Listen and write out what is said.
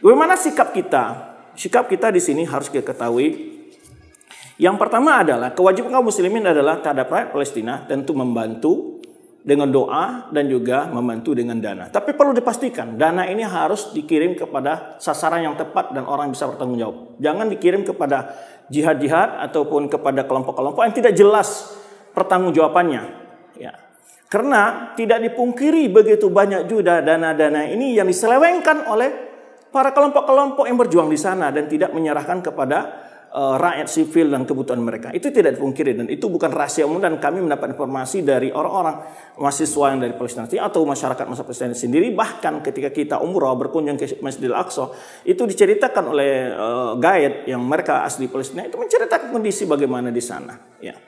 Bagaimana sikap kita? Sikap kita di sini harus kita ketahui. Yang pertama adalah kewajiban kaum muslimin adalah terhadap rakyat Palestina tentu membantu dengan doa dan juga membantu dengan dana. Tapi perlu dipastikan dana ini harus dikirim kepada sasaran yang tepat dan orang yang bisa bertanggung jawab. Jangan dikirim kepada jihad-jihad ataupun kepada kelompok-kelompok yang tidak jelas pertanggung jawabannya. Ya. Karena tidak dipungkiri begitu banyak juga dana-dana ini yang diselewengkan oleh para kelompok-kelompok yang berjuang di sana dan tidak menyerahkan kepada uh, rakyat sipil dan kebutuhan mereka. Itu tidak dipungkiri dan itu bukan rahasia umum dan kami mendapat informasi dari orang-orang mahasiswa yang dari Palestina atau masyarakat masa Palestina sendiri bahkan ketika kita umroh berkunjung ke Masjidil Aqsa itu diceritakan oleh uh, guide yang mereka asli Palestina itu menceritakan kondisi bagaimana di sana ya.